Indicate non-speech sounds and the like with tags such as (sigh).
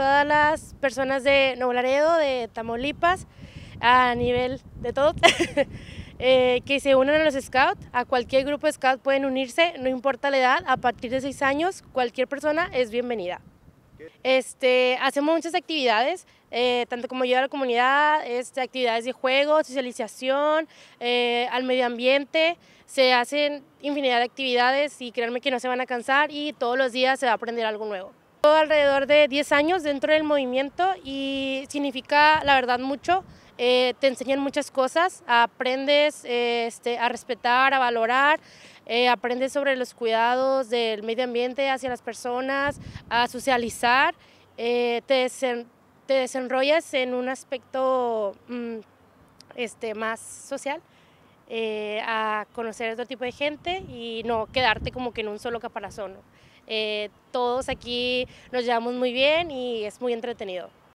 Todas las personas de Nuevo de Tamaulipas, a nivel de todo, (laughs) eh, que se unan a los scouts, a cualquier grupo de scouts pueden unirse, no importa la edad, a partir de 6 años cualquier persona es bienvenida. Este, hacemos muchas actividades, eh, tanto como ayuda a la comunidad, este, actividades de juego, socialización, eh, al medio ambiente, se hacen infinidad de actividades y créanme que no se van a cansar y todos los días se va a aprender algo nuevo. Todo alrededor de 10 años dentro del movimiento y significa la verdad mucho. Eh, te enseñan muchas cosas, aprendes eh, este, a respetar, a valorar, eh, aprendes sobre los cuidados del medio ambiente hacia las personas, a socializar, te, te, desenrollas en un aspecto mm, este, más social. Eh, a conocer a otro tipo de gente y no quedarte como que en un solo caparazón. Eh, todos aquí nos llevamos muy bien y es muy entretenido.